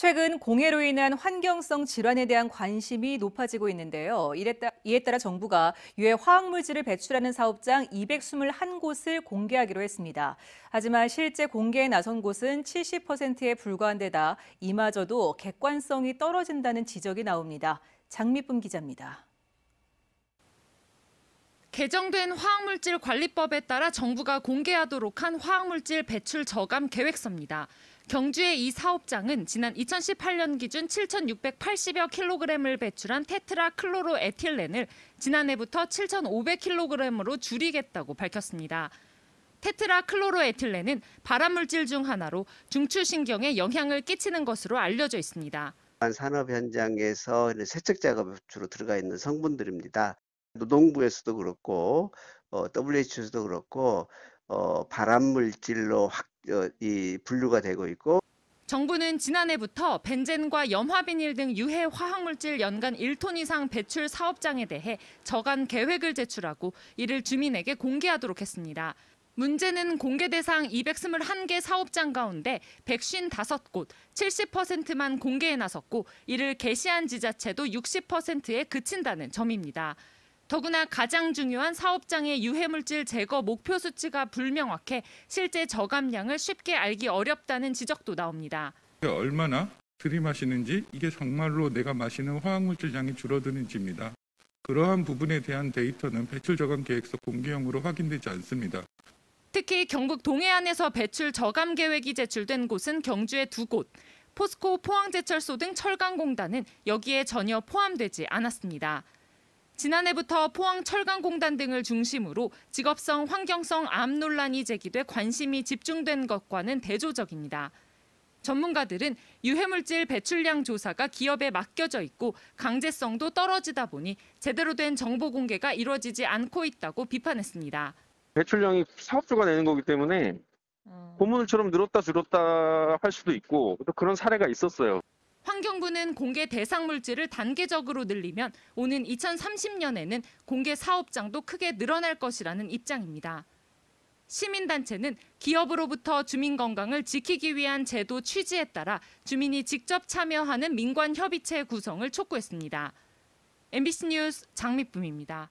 최근 공해로 인한 환경성 질환에 대한 관심이 높아지고 있는데요. 이에 따라 정부가 유해 화학물질을 배출하는 사업장 221곳을 공개하기로 했습니다. 하지만 실제 공개에 나선 곳은 70%에 불과한 데다 이마저도 객관성이 떨어진다는 지적이 나옵니다. 장미쁨 기자입니다. 개정된 화학물질 관리법에 따라 정부가 공개하도록 한 화학물질 배출 저감 계획서입니다. 경주의 이 사업장은 지난 2018년 기준 7,680여 킬로그램을 배출한 테트라 클로로 에틸렌을 지난해부터 7,500킬로그램으로 줄이겠다고 밝혔습니다. 테트라 클로로 에틸렌은 발암물질 중 하나로 중추신경에 영향을 끼치는 것으로 알려져 있습니다. 산업 현장에서 세척 작업에 주로 들어가 있는 성분들입니다. 노동부에서도 그렇고 어, WHO에서도 그렇고 어, 발암물질로 확 어, 이 분류가 되고 있고 정부는 지난해부터 벤젠과 염화비닐 등 유해 화학물질 연간 1톤 이상 배출 사업장에 대해 저간 계획을 제출하고 이를 주민에게 공개하도록 했습니다. 문제는 공개 대상 221개 사업장 가운데 155곳, 70%만 공개에 나섰고 이를 게시한 지자체도 60%에 그친다는 점입니다. 더구나 가장 중요한 사업장의 유해물질 제거 목표 수치가 불명확해 실제 저감량을 쉽게 알기 어렵다는 지적도 나옵니다. 얼마나 들이마시는지 이게 정말로 내가 마시는 화학물질 양이 줄어드는지입니다. 그러한 부분에 대한 데이터는 배출 저감 계획서 공개형으로 확인되지 않습니다. 특히 경북 동해안에서 배출 저감 계획이 제출된 곳은 경주의 두 곳, 포스코 포항제철소 등 철강공단은 여기에 전혀 포함되지 않았습니다. 지난해부터 포항 철강공단 등을 중심으로 직업성, 환경성 암 논란이 제기돼 관심이 집중된 것과는 대조적입니다. 전문가들은 유해물질 배출량 조사가 기업에 맡겨져 있고 강제성도 떨어지다 보니 제대로 된 정보 공개가 이루어지지 않고 있다고 비판했습니다. 배출량이 사업주가 내는 거기 때문에 어. 고문처럼 늘었다 줄었다 할 수도 있고 또 그런 사례가 있었어요. 환경부는 공개 대상 물질을 단계적으로 늘리면 오는 2030년에는 공개 사업장도 크게 늘어날 것이라는 입장입니다. 시민단체는 기업으로부터 주민 건강을 지키기 위한 제도 취지에 따라 주민이 직접 참여하는 민관 협의체 구성을 촉구했습니다. MBC 뉴스 장미쁨입니다.